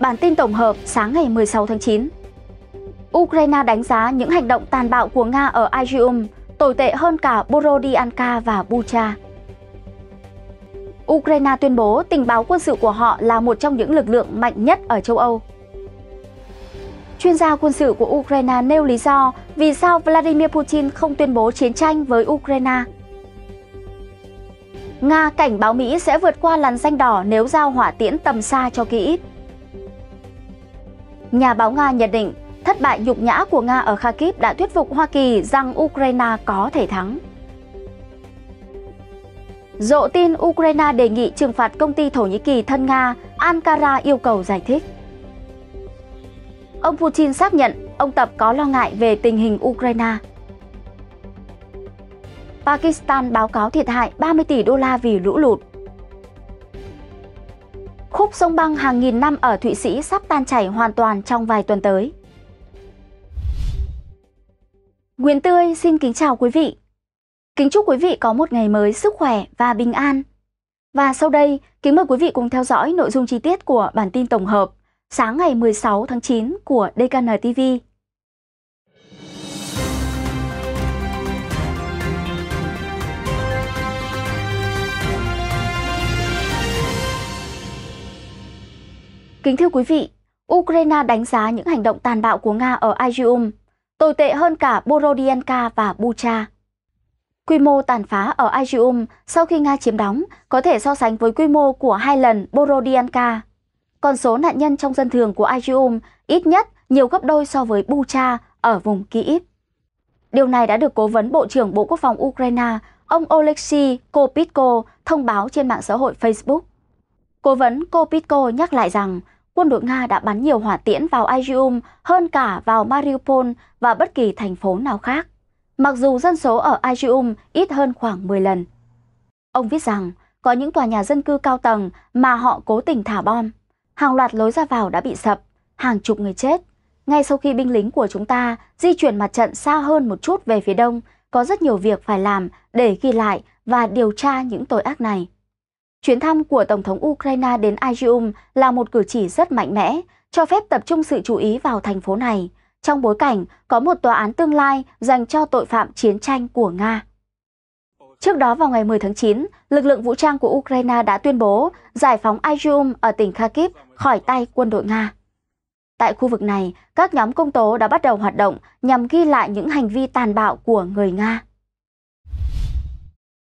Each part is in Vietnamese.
Bản tin tổng hợp sáng ngày 16 tháng 9. Ukraine đánh giá những hành động tàn bạo của Nga ở Izium tồi tệ hơn cả Borodianka và Bucha. Ukraine tuyên bố tình báo quân sự của họ là một trong những lực lượng mạnh nhất ở châu Âu. Chuyên gia quân sự của Ukraine nêu lý do vì sao Vladimir Putin không tuyên bố chiến tranh với Ukraine. Nga cảnh báo Mỹ sẽ vượt qua làn danh đỏ nếu giao hỏa tiễn tầm xa cho Kyiv. Nhà báo Nga nhận định thất bại nhục nhã của Nga ở Kharkiv đã thuyết phục Hoa Kỳ rằng Ukraine có thể thắng. Rộ tin Ukraine đề nghị trừng phạt công ty Thổ Nhĩ Kỳ thân Nga, Ankara yêu cầu giải thích. Ông Putin xác nhận ông Tập có lo ngại về tình hình Ukraine. Pakistan báo cáo thiệt hại 30 tỷ đô la vì lũ lụt. Khúc sông băng hàng nghìn năm ở Thụy Sĩ sắp tan chảy hoàn toàn trong vài tuần tới. Nguyễn Tươi xin kính chào quý vị. Kính chúc quý vị có một ngày mới sức khỏe và bình an. Và sau đây, kính mời quý vị cùng theo dõi nội dung chi tiết của bản tin tổng hợp sáng ngày 16 tháng 9 của DKN TV Kính thưa quý vị, Ukraine đánh giá những hành động tàn bạo của Nga ở Izium tồi tệ hơn cả Borodianka và Bucha. Quy mô tàn phá ở Izium sau khi Nga chiếm đóng có thể so sánh với quy mô của hai lần Borodianka. Con số nạn nhân trong dân thường của Izium ít nhất nhiều gấp đôi so với Bucha ở vùng Kyiv. Điều này đã được Cố vấn Bộ trưởng Bộ Quốc phòng Ukraine, ông Oleksiy Kopitko thông báo trên mạng xã hội Facebook. Cố vấn Kopitko nhắc lại rằng quân đội Nga đã bắn nhiều hỏa tiễn vào Izium hơn cả vào Mariupol và bất kỳ thành phố nào khác, mặc dù dân số ở Izium ít hơn khoảng 10 lần. Ông viết rằng có những tòa nhà dân cư cao tầng mà họ cố tình thả bom. Hàng loạt lối ra vào đã bị sập, hàng chục người chết. Ngay sau khi binh lính của chúng ta di chuyển mặt trận xa hơn một chút về phía đông, có rất nhiều việc phải làm để ghi lại và điều tra những tội ác này. Chuyến thăm của Tổng thống Ukraine đến Izium là một cử chỉ rất mạnh mẽ, cho phép tập trung sự chú ý vào thành phố này, trong bối cảnh có một tòa án tương lai dành cho tội phạm chiến tranh của Nga. Trước đó vào ngày 10 tháng 9, lực lượng vũ trang của Ukraine đã tuyên bố giải phóng Izium ở tỉnh Kharkiv khỏi tay quân đội Nga. Tại khu vực này, các nhóm công tố đã bắt đầu hoạt động nhằm ghi lại những hành vi tàn bạo của người Nga.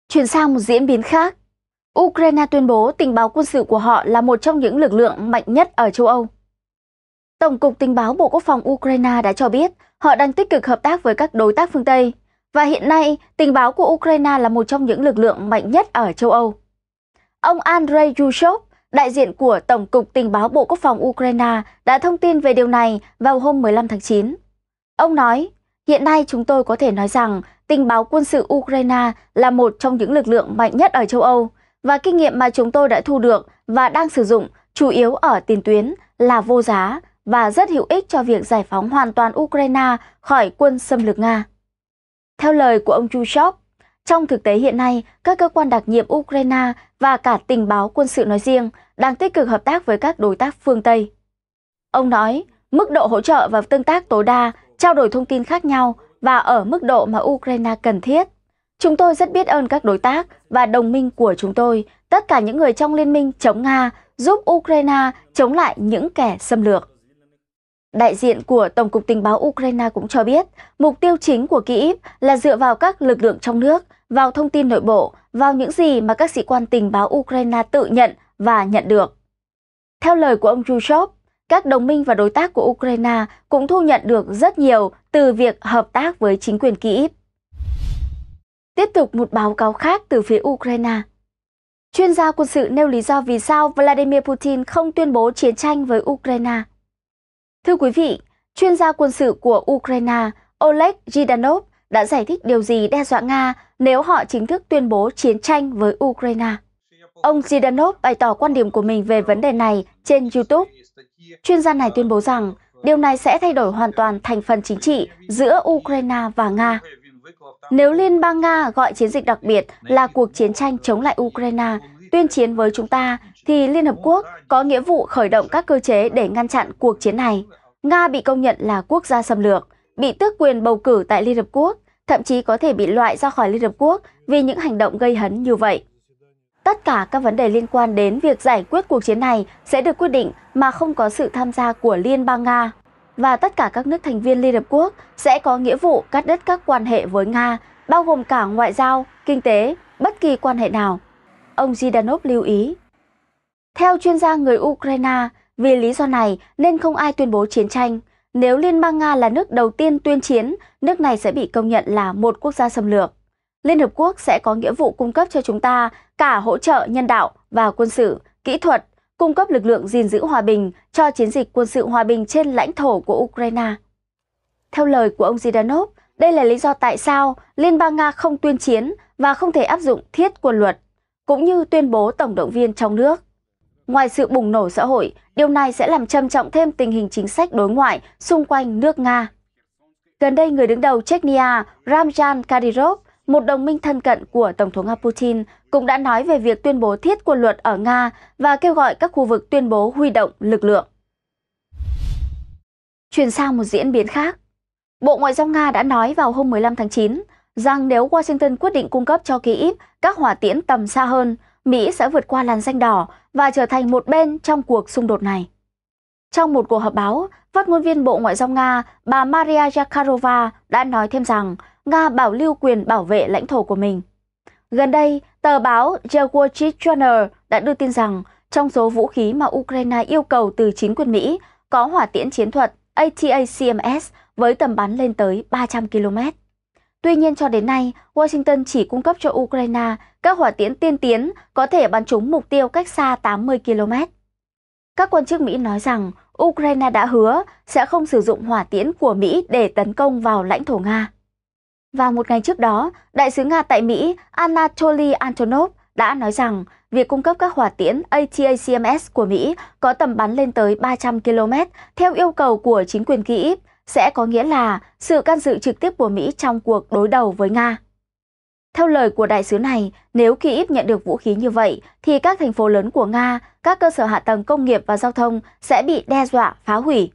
Chuyển sang một diễn biến khác, Ukraine tuyên bố tình báo quân sự của họ là một trong những lực lượng mạnh nhất ở châu Âu. Tổng cục Tình báo Bộ Quốc phòng Ukraine đã cho biết họ đang tích cực hợp tác với các đối tác phương Tây và hiện nay tình báo của Ukraine là một trong những lực lượng mạnh nhất ở châu Âu. Ông Andrei Yushov, đại diện của Tổng cục Tình báo Bộ Quốc phòng Ukraine đã thông tin về điều này vào hôm 15 tháng 9. Ông nói, hiện nay chúng tôi có thể nói rằng tình báo quân sự Ukraine là một trong những lực lượng mạnh nhất ở châu Âu và kinh nghiệm mà chúng tôi đã thu được và đang sử dụng chủ yếu ở tiền tuyến là vô giá và rất hữu ích cho việc giải phóng hoàn toàn Ukraine khỏi quân xâm lược Nga. Theo lời của ông Chushov, trong thực tế hiện nay, các cơ quan đặc nhiệm Ukraine và cả tình báo quân sự nói riêng đang tích cực hợp tác với các đối tác phương Tây. Ông nói, mức độ hỗ trợ và tương tác tối đa, trao đổi thông tin khác nhau và ở mức độ mà Ukraine cần thiết Chúng tôi rất biết ơn các đối tác và đồng minh của chúng tôi, tất cả những người trong liên minh chống Nga giúp Ukraine chống lại những kẻ xâm lược. Đại diện của Tổng cục Tình báo Ukraine cũng cho biết, mục tiêu chính của Kyiv là dựa vào các lực lượng trong nước, vào thông tin nội bộ, vào những gì mà các sĩ quan tình báo Ukraine tự nhận và nhận được. Theo lời của ông Yushov, các đồng minh và đối tác của Ukraine cũng thu nhận được rất nhiều từ việc hợp tác với chính quyền Kyiv. Tiếp tục một báo cáo khác từ phía Ukraine. Chuyên gia quân sự nêu lý do vì sao Vladimir Putin không tuyên bố chiến tranh với Ukraine. Thưa quý vị, chuyên gia quân sự của Ukraine Oleg Zhidanov đã giải thích điều gì đe dọa Nga nếu họ chính thức tuyên bố chiến tranh với Ukraine. Ông Zhidanov bày tỏ quan điểm của mình về vấn đề này trên YouTube. Chuyên gia này tuyên bố rằng điều này sẽ thay đổi hoàn toàn thành phần chính trị giữa Ukraine và Nga. Nếu Liên bang Nga gọi chiến dịch đặc biệt là cuộc chiến tranh chống lại Ukraine, tuyên chiến với chúng ta, thì Liên Hợp Quốc có nghĩa vụ khởi động các cơ chế để ngăn chặn cuộc chiến này. Nga bị công nhận là quốc gia xâm lược, bị tước quyền bầu cử tại Liên Hợp Quốc, thậm chí có thể bị loại ra khỏi Liên Hợp Quốc vì những hành động gây hấn như vậy. Tất cả các vấn đề liên quan đến việc giải quyết cuộc chiến này sẽ được quyết định mà không có sự tham gia của Liên bang Nga và tất cả các nước thành viên Liên Hợp Quốc sẽ có nghĩa vụ cắt đứt các quan hệ với Nga, bao gồm cả ngoại giao, kinh tế, bất kỳ quan hệ nào. Ông Zidanov lưu ý. Theo chuyên gia người Ukraine, vì lý do này nên không ai tuyên bố chiến tranh. Nếu Liên bang Nga là nước đầu tiên tuyên chiến, nước này sẽ bị công nhận là một quốc gia xâm lược. Liên Hợp Quốc sẽ có nghĩa vụ cung cấp cho chúng ta cả hỗ trợ nhân đạo và quân sự, kỹ thuật, cung cấp lực lượng gìn giữ hòa bình cho chiến dịch quân sự hòa bình trên lãnh thổ của Ukraine. Theo lời của ông Zidanov, đây là lý do tại sao Liên bang Nga không tuyên chiến và không thể áp dụng thiết quân luật, cũng như tuyên bố tổng động viên trong nước. Ngoài sự bùng nổ xã hội, điều này sẽ làm trầm trọng thêm tình hình chính sách đối ngoại xung quanh nước Nga. Gần đây, người đứng đầu Chechnya Ramjan Kadyrov một đồng minh thân cận của Tổng thống nga Putin, cũng đã nói về việc tuyên bố thiết quân luật ở Nga và kêu gọi các khu vực tuyên bố huy động lực lượng. Chuyển sang một diễn biến khác, Bộ Ngoại giao Nga đã nói vào hôm 15 tháng 9 rằng nếu Washington quyết định cung cấp cho Kyiv các hỏa tiễn tầm xa hơn, Mỹ sẽ vượt qua làn danh đỏ và trở thành một bên trong cuộc xung đột này. Trong một cuộc họp báo, phát ngôn viên Bộ Ngoại giao Nga, bà Maria Zakharova đã nói thêm rằng Nga bảo lưu quyền bảo vệ lãnh thổ của mình. Gần đây, tờ báo The Wall Street Journal đã đưa tin rằng trong số vũ khí mà Ukraine yêu cầu từ chính quyền Mỹ có hỏa tiễn chiến thuật ATACMS với tầm bắn lên tới 300 km. Tuy nhiên cho đến nay, Washington chỉ cung cấp cho Ukraine các hỏa tiễn tiên tiến có thể bắn trúng mục tiêu cách xa 80 km. Các quan chức Mỹ nói rằng Ukraine đã hứa sẽ không sử dụng hỏa tiễn của Mỹ để tấn công vào lãnh thổ Nga. Và một ngày trước đó, đại sứ Nga tại Mỹ Anatoly Antonov đã nói rằng việc cung cấp các hỏa tiễn ATACMS của Mỹ có tầm bắn lên tới 300 km theo yêu cầu của chính quyền Kyiv sẽ có nghĩa là sự can dự trực tiếp của Mỹ trong cuộc đối đầu với Nga. Theo lời của đại sứ này, nếu Kyiv nhận được vũ khí như vậy, thì các thành phố lớn của Nga, các cơ sở hạ tầng công nghiệp và giao thông sẽ bị đe dọa phá hủy.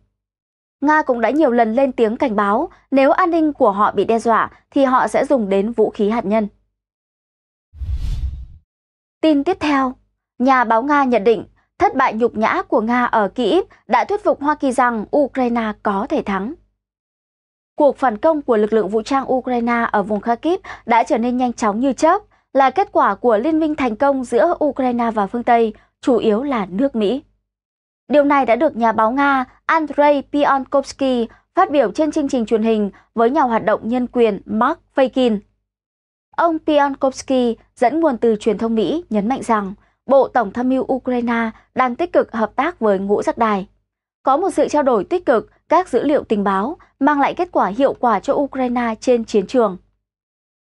Nga cũng đã nhiều lần lên tiếng cảnh báo nếu an ninh của họ bị đe dọa thì họ sẽ dùng đến vũ khí hạt nhân. Tin tiếp theo, nhà báo Nga nhận định thất bại nhục nhã của Nga ở Kyiv đã thuyết phục Hoa Kỳ rằng Ukraine có thể thắng. Cuộc phản công của lực lượng vũ trang Ukraine ở vùng Kharkiv đã trở nên nhanh chóng như chớp, là kết quả của liên minh thành công giữa Ukraine và phương Tây, chủ yếu là nước Mỹ. Điều này đã được nhà báo Nga Andrei Pionkovsky phát biểu trên chương trình truyền hình với nhà hoạt động nhân quyền Mark Fakin. Ông Pionkovsky dẫn nguồn từ truyền thông Mỹ nhấn mạnh rằng Bộ Tổng tham mưu Ukraine đang tích cực hợp tác với ngũ giác đài. Có một sự trao đổi tích cực các dữ liệu tình báo mang lại kết quả hiệu quả cho Ukraine trên chiến trường.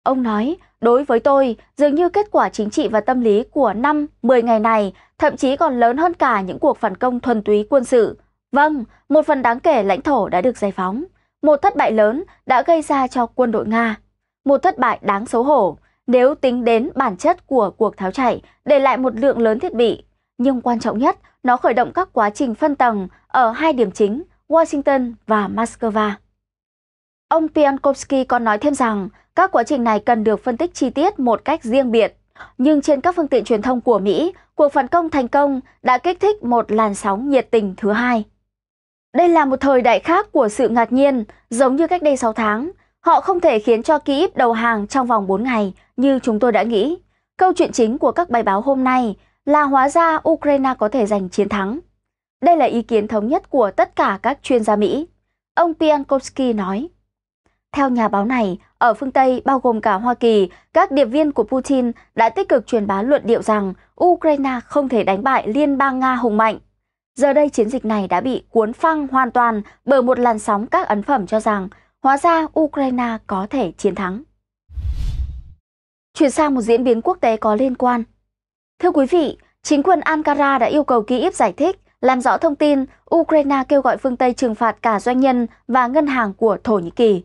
Ông nói, đối với tôi, dường như kết quả chính trị và tâm lý của năm 10 ngày này thậm chí còn lớn hơn cả những cuộc phản công thuần túy quân sự. Vâng, một phần đáng kể lãnh thổ đã được giải phóng. Một thất bại lớn đã gây ra cho quân đội Nga. Một thất bại đáng xấu hổ nếu tính đến bản chất của cuộc tháo chạy để lại một lượng lớn thiết bị. Nhưng quan trọng nhất, nó khởi động các quá trình phân tầng ở hai điểm chính, Washington và Moscow. Ông Piankovsky còn nói thêm rằng các quá trình này cần được phân tích chi tiết một cách riêng biệt nhưng trên các phương tiện truyền thông của Mỹ, cuộc phản công thành công đã kích thích một làn sóng nhiệt tình thứ hai. Đây là một thời đại khác của sự ngạc nhiên, giống như cách đây 6 tháng. Họ không thể khiến cho Kyiv đầu hàng trong vòng 4 ngày như chúng tôi đã nghĩ. Câu chuyện chính của các bài báo hôm nay là hóa ra Ukraine có thể giành chiến thắng. Đây là ý kiến thống nhất của tất cả các chuyên gia Mỹ. Ông Piankowski nói. Theo nhà báo này, ở phương Tây, bao gồm cả Hoa Kỳ, các điệp viên của Putin đã tích cực truyền bá luận điệu rằng Ukraine không thể đánh bại Liên bang Nga hùng mạnh. Giờ đây chiến dịch này đã bị cuốn phăng hoàn toàn bởi một làn sóng các ấn phẩm cho rằng hóa ra Ukraine có thể chiến thắng. Chuyển sang một diễn biến quốc tế có liên quan. Thưa quý vị, chính quyền Ankara đã yêu cầu Kyiv giải thích, làm rõ thông tin Ukraine kêu gọi phương Tây trừng phạt cả doanh nhân và ngân hàng của Thổ Nhĩ Kỳ.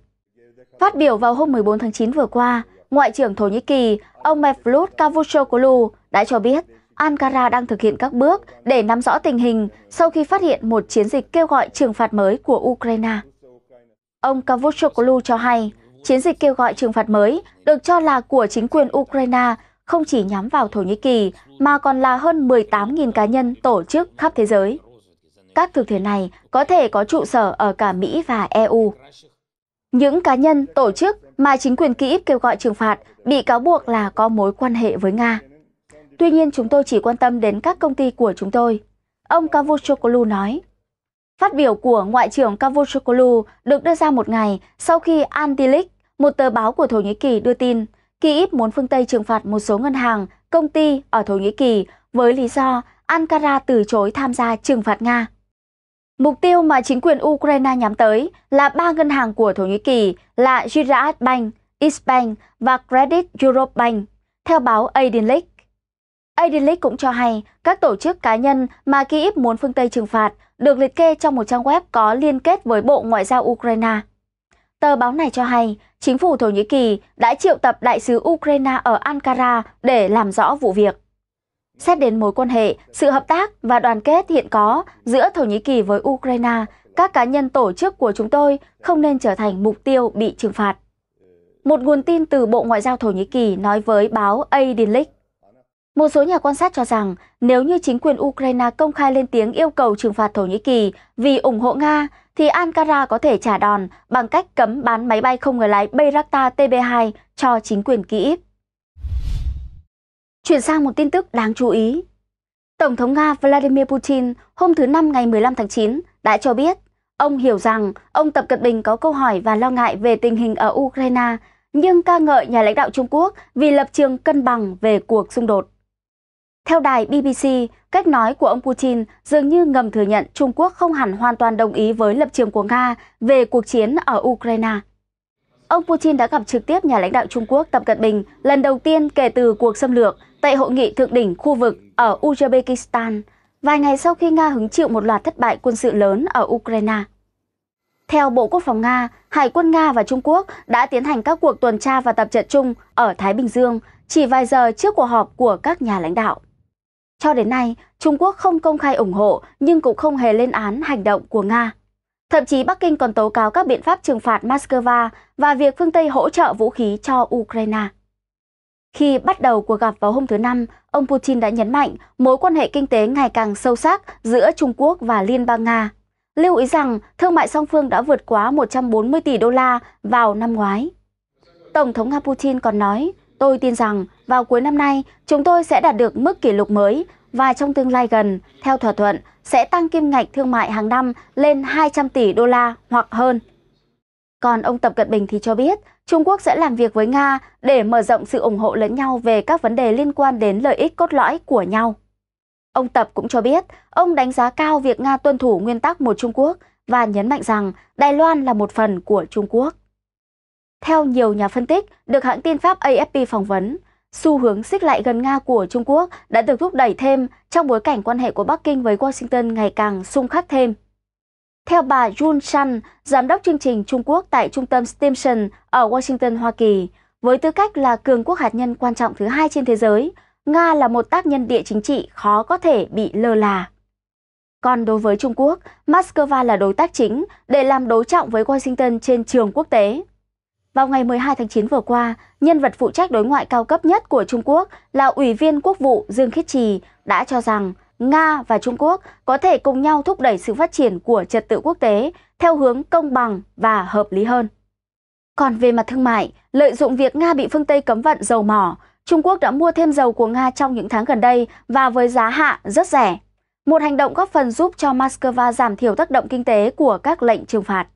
Phát biểu vào hôm 14 tháng 9 vừa qua, Ngoại trưởng Thổ Nhĩ Kỳ ông Mevlut Cavusoglu đã cho biết Ankara đang thực hiện các bước để nắm rõ tình hình sau khi phát hiện một chiến dịch kêu gọi trừng phạt mới của Ukraine. Ông Cavusoglu cho hay, chiến dịch kêu gọi trừng phạt mới được cho là của chính quyền Ukraine không chỉ nhắm vào Thổ Nhĩ Kỳ mà còn là hơn 18.000 cá nhân tổ chức khắp thế giới. Các thực thể này có thể có trụ sở ở cả Mỹ và EU. Những cá nhân, tổ chức mà chính quyền Kyiv kêu gọi trừng phạt bị cáo buộc là có mối quan hệ với Nga. Tuy nhiên chúng tôi chỉ quan tâm đến các công ty của chúng tôi, ông Cavusoglu nói. Phát biểu của Ngoại trưởng Cavusoglu được đưa ra một ngày sau khi Antilik, một tờ báo của Thổ Nhĩ Kỳ đưa tin Kyiv muốn phương Tây trừng phạt một số ngân hàng, công ty ở Thổ Nhĩ Kỳ với lý do Ankara từ chối tham gia trừng phạt Nga. Mục tiêu mà chính quyền Ukraine nhắm tới là ba ngân hàng của Thổ Nhĩ Kỳ là Ziraat Bank, Isbank và Credit Europe Bank, theo báo Adenlik. Adenlik cũng cho hay các tổ chức cá nhân mà Kyiv muốn phương Tây trừng phạt được liệt kê trong một trang web có liên kết với Bộ Ngoại giao Ukraine. Tờ báo này cho hay chính phủ Thổ Nhĩ Kỳ đã triệu tập đại sứ Ukraine ở Ankara để làm rõ vụ việc xét đến mối quan hệ, sự hợp tác và đoàn kết hiện có giữa Thổ Nhĩ Kỳ với Ukraine, các cá nhân tổ chức của chúng tôi không nên trở thành mục tiêu bị trừng phạt. Một nguồn tin từ Bộ Ngoại giao Thổ Nhĩ Kỳ nói với báo Adenlik. Một số nhà quan sát cho rằng nếu như chính quyền Ukraine công khai lên tiếng yêu cầu trừng phạt Thổ Nhĩ Kỳ vì ủng hộ Nga, thì Ankara có thể trả đòn bằng cách cấm bán máy bay không người lái Bayraktar TB2 cho chính quyền Kyiv. Chuyển sang một tin tức đáng chú ý. Tổng thống Nga Vladimir Putin hôm thứ Năm ngày 15 tháng 9 đã cho biết ông hiểu rằng ông Tập Cận Bình có câu hỏi và lo ngại về tình hình ở Ukraine nhưng ca ngợi nhà lãnh đạo Trung Quốc vì lập trường cân bằng về cuộc xung đột. Theo đài BBC, cách nói của ông Putin dường như ngầm thừa nhận Trung Quốc không hẳn hoàn toàn đồng ý với lập trường của Nga về cuộc chiến ở Ukraine. Ông Putin đã gặp trực tiếp nhà lãnh đạo Trung Quốc Tập Cận Bình lần đầu tiên kể từ cuộc xâm lược tại hội nghị thượng đỉnh khu vực ở Uzbekistan vài ngày sau khi Nga hứng chịu một loạt thất bại quân sự lớn ở Ukraine. Theo Bộ Quốc phòng Nga, Hải quân Nga và Trung Quốc đã tiến hành các cuộc tuần tra và tập trận chung ở Thái Bình Dương chỉ vài giờ trước cuộc họp của các nhà lãnh đạo. Cho đến nay, Trung Quốc không công khai ủng hộ nhưng cũng không hề lên án hành động của Nga. Thậm chí Bắc Kinh còn tố cáo các biện pháp trừng phạt Moscow và việc phương Tây hỗ trợ vũ khí cho Ukraine. Khi bắt đầu cuộc gặp vào hôm thứ Năm, ông Putin đã nhấn mạnh mối quan hệ kinh tế ngày càng sâu sắc giữa Trung Quốc và Liên bang Nga. Lưu ý rằng thương mại song phương đã vượt quá 140 tỷ đô la vào năm ngoái. Tổng thống Nga Putin còn nói, tôi tin rằng vào cuối năm nay chúng tôi sẽ đạt được mức kỷ lục mới và trong tương lai gần, theo thỏa thuận, sẽ tăng kim ngạch thương mại hàng năm lên 200 tỷ đô la hoặc hơn. Còn ông Tập Cận Bình thì cho biết, Trung Quốc sẽ làm việc với Nga để mở rộng sự ủng hộ lẫn nhau về các vấn đề liên quan đến lợi ích cốt lõi của nhau. Ông Tập cũng cho biết, ông đánh giá cao việc Nga tuân thủ nguyên tắc một Trung Quốc và nhấn mạnh rằng Đài Loan là một phần của Trung Quốc. Theo nhiều nhà phân tích được hãng tin Pháp AFP phỏng vấn, xu hướng xích lại gần Nga của Trung Quốc đã được thúc đẩy thêm trong bối cảnh quan hệ của Bắc Kinh với Washington ngày càng xung khắc thêm. Theo bà Jun Chan, giám đốc chương trình Trung Quốc tại trung tâm Stimson ở Washington, Hoa Kỳ, với tư cách là cường quốc hạt nhân quan trọng thứ hai trên thế giới, Nga là một tác nhân địa chính trị khó có thể bị lơ là. Còn đối với Trung Quốc, Moscow là đối tác chính để làm đối trọng với Washington trên trường quốc tế. Vào ngày 12 tháng 9 vừa qua, nhân vật phụ trách đối ngoại cao cấp nhất của Trung Quốc là Ủy viên Quốc vụ Dương Khiết Trì đã cho rằng Nga và Trung Quốc có thể cùng nhau thúc đẩy sự phát triển của trật tự quốc tế theo hướng công bằng và hợp lý hơn. Còn về mặt thương mại, lợi dụng việc Nga bị phương Tây cấm vận dầu mỏ, Trung Quốc đã mua thêm dầu của Nga trong những tháng gần đây và với giá hạ rất rẻ. Một hành động góp phần giúp cho Moscow giảm thiểu tác động kinh tế của các lệnh trừng phạt.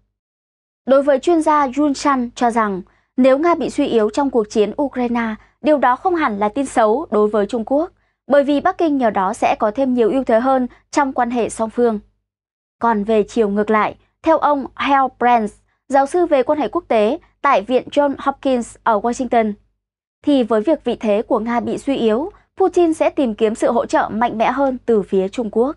Đối với chuyên gia Yun Chan cho rằng, nếu Nga bị suy yếu trong cuộc chiến Ukraine, điều đó không hẳn là tin xấu đối với Trung Quốc – bởi vì Bắc Kinh nhờ đó sẽ có thêm nhiều ưu thế hơn trong quan hệ song phương. Còn về chiều ngược lại, theo ông Hal Brands, giáo sư về quan hệ quốc tế tại Viện John Hopkins ở Washington, thì với việc vị thế của Nga bị suy yếu, Putin sẽ tìm kiếm sự hỗ trợ mạnh mẽ hơn từ phía Trung Quốc.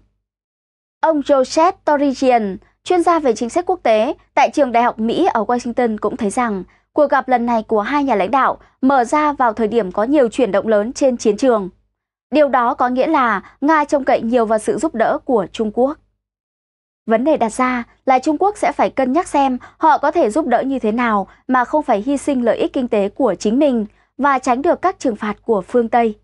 Ông Joseph Torigian, chuyên gia về chính sách quốc tế tại trường đại học Mỹ ở Washington cũng thấy rằng cuộc gặp lần này của hai nhà lãnh đạo mở ra vào thời điểm có nhiều chuyển động lớn trên chiến trường. Điều đó có nghĩa là Nga trông cậy nhiều vào sự giúp đỡ của Trung Quốc. Vấn đề đặt ra là Trung Quốc sẽ phải cân nhắc xem họ có thể giúp đỡ như thế nào mà không phải hy sinh lợi ích kinh tế của chính mình và tránh được các trừng phạt của phương Tây.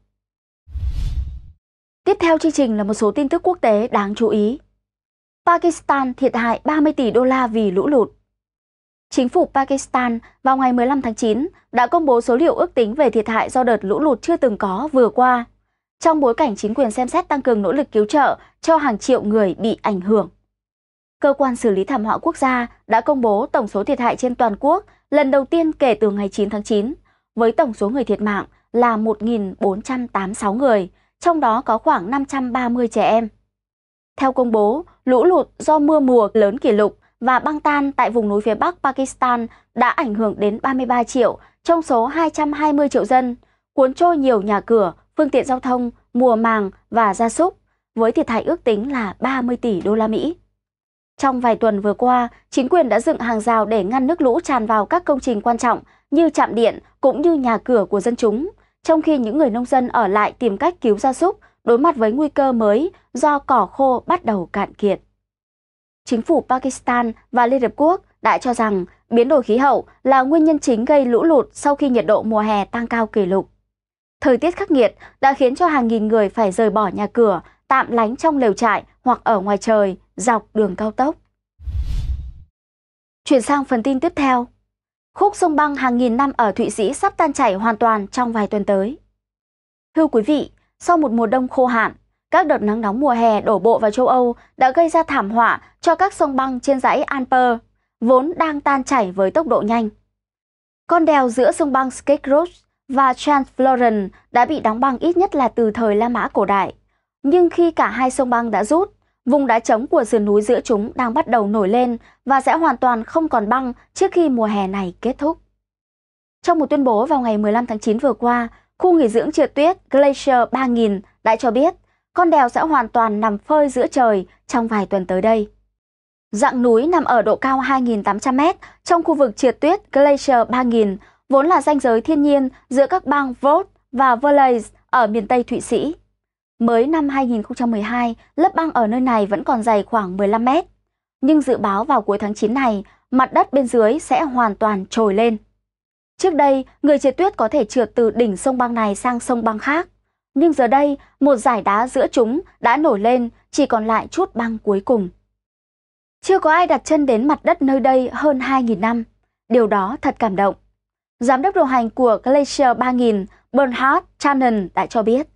Tiếp theo chương trình là một số tin tức quốc tế đáng chú ý. Pakistan thiệt hại 30 tỷ đô la vì lũ lụt. Chính phủ Pakistan vào ngày 15 tháng 9 đã công bố số liệu ước tính về thiệt hại do đợt lũ lụt chưa từng có vừa qua trong bối cảnh chính quyền xem xét tăng cường nỗ lực cứu trợ cho hàng triệu người bị ảnh hưởng. Cơ quan xử lý thảm họa quốc gia đã công bố tổng số thiệt hại trên toàn quốc lần đầu tiên kể từ ngày 9 tháng 9, với tổng số người thiệt mạng là 1.486 người, trong đó có khoảng 530 trẻ em. Theo công bố, lũ lụt do mưa mùa lớn kỷ lục và băng tan tại vùng núi phía Bắc Pakistan đã ảnh hưởng đến 33 triệu trong số 220 triệu dân, cuốn trôi nhiều nhà cửa, phương tiện giao thông, mùa màng và gia súc với thiệt hại ước tính là 30 tỷ đô la Mỹ. Trong vài tuần vừa qua, chính quyền đã dựng hàng rào để ngăn nước lũ tràn vào các công trình quan trọng như trạm điện cũng như nhà cửa của dân chúng, trong khi những người nông dân ở lại tìm cách cứu gia súc đối mặt với nguy cơ mới do cỏ khô bắt đầu cạn kiệt. Chính phủ Pakistan và Liên Hợp Quốc đã cho rằng biến đổi khí hậu là nguyên nhân chính gây lũ lụt sau khi nhiệt độ mùa hè tăng cao kỷ lục. Thời tiết khắc nghiệt đã khiến cho hàng nghìn người phải rời bỏ nhà cửa, tạm lánh trong lều trại hoặc ở ngoài trời, dọc đường cao tốc. Chuyển sang phần tin tiếp theo. Khúc sông băng hàng nghìn năm ở Thụy Sĩ sắp tan chảy hoàn toàn trong vài tuần tới. Thưa quý vị, sau một mùa đông khô hạn, các đợt nắng nóng mùa hè đổ bộ vào châu Âu đã gây ra thảm họa cho các sông băng trên dãy Alper, vốn đang tan chảy với tốc độ nhanh. Con đèo giữa sông băng Skekrot và Trans Florence đã bị đóng băng ít nhất là từ thời La Mã cổ đại. Nhưng khi cả hai sông băng đã rút, vùng đá trống của sườn núi giữa chúng đang bắt đầu nổi lên và sẽ hoàn toàn không còn băng trước khi mùa hè này kết thúc. Trong một tuyên bố vào ngày 15 tháng 9 vừa qua, khu nghỉ dưỡng trượt tuyết Glacier 3000 đã cho biết con đèo sẽ hoàn toàn nằm phơi giữa trời trong vài tuần tới đây. Dạng núi nằm ở độ cao 2.800m trong khu vực trượt tuyết Glacier 3000 vốn là ranh giới thiên nhiên giữa các bang Vaud và Valais ở miền Tây Thụy Sĩ. Mới năm 2012, lớp băng ở nơi này vẫn còn dày khoảng 15 mét. Nhưng dự báo vào cuối tháng 9 này, mặt đất bên dưới sẽ hoàn toàn trồi lên. Trước đây, người trượt tuyết có thể trượt từ đỉnh sông băng này sang sông băng khác. Nhưng giờ đây, một giải đá giữa chúng đã nổi lên, chỉ còn lại chút băng cuối cùng. Chưa có ai đặt chân đến mặt đất nơi đây hơn 2.000 năm. Điều đó thật cảm động. Giám đốc điều hành của Glacier 3000 Bernhard Channon đã cho biết.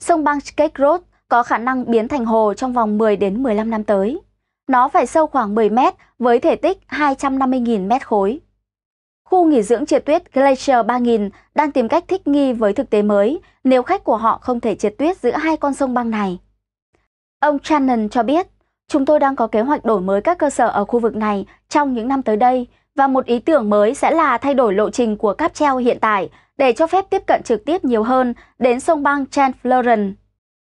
Sông băng Bangkek Road có khả năng biến thành hồ trong vòng 10 đến 15 năm tới. Nó phải sâu khoảng 10 mét với thể tích 250.000 mét khối. Khu nghỉ dưỡng trượt tuyết Glacier 3000 đang tìm cách thích nghi với thực tế mới nếu khách của họ không thể trượt tuyết giữa hai con sông băng này. Ông Channon cho biết, chúng tôi đang có kế hoạch đổi mới các cơ sở ở khu vực này trong những năm tới đây và một ý tưởng mới sẽ là thay đổi lộ trình của cáp treo hiện tại để cho phép tiếp cận trực tiếp nhiều hơn đến sông băng Chanfleuren.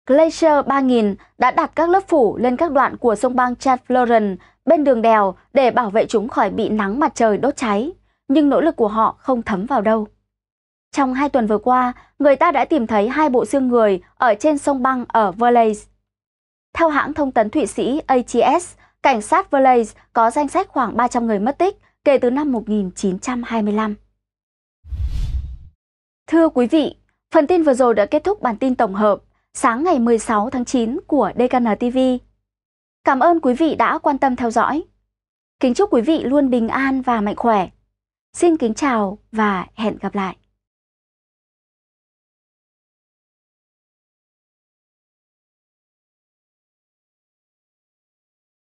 Glacier 3000 đã đặt các lớp phủ lên các đoạn của sông băng Chanfleuren bên đường đèo để bảo vệ chúng khỏi bị nắng mặt trời đốt cháy, nhưng nỗ lực của họ không thấm vào đâu. Trong hai tuần vừa qua, người ta đã tìm thấy hai bộ xương người ở trên sông băng ở Valais. Theo hãng thông tấn Thụy Sĩ ATS, cảnh sát Valais có danh sách khoảng 300 người mất tích kể từ năm 1925. Thưa quý vị, phần tin vừa rồi đã kết thúc bản tin tổng hợp sáng ngày 16 tháng 9 của DKN TV. Cảm ơn quý vị đã quan tâm theo dõi. Kính chúc quý vị luôn bình an và mạnh khỏe. Xin kính chào và hẹn gặp lại.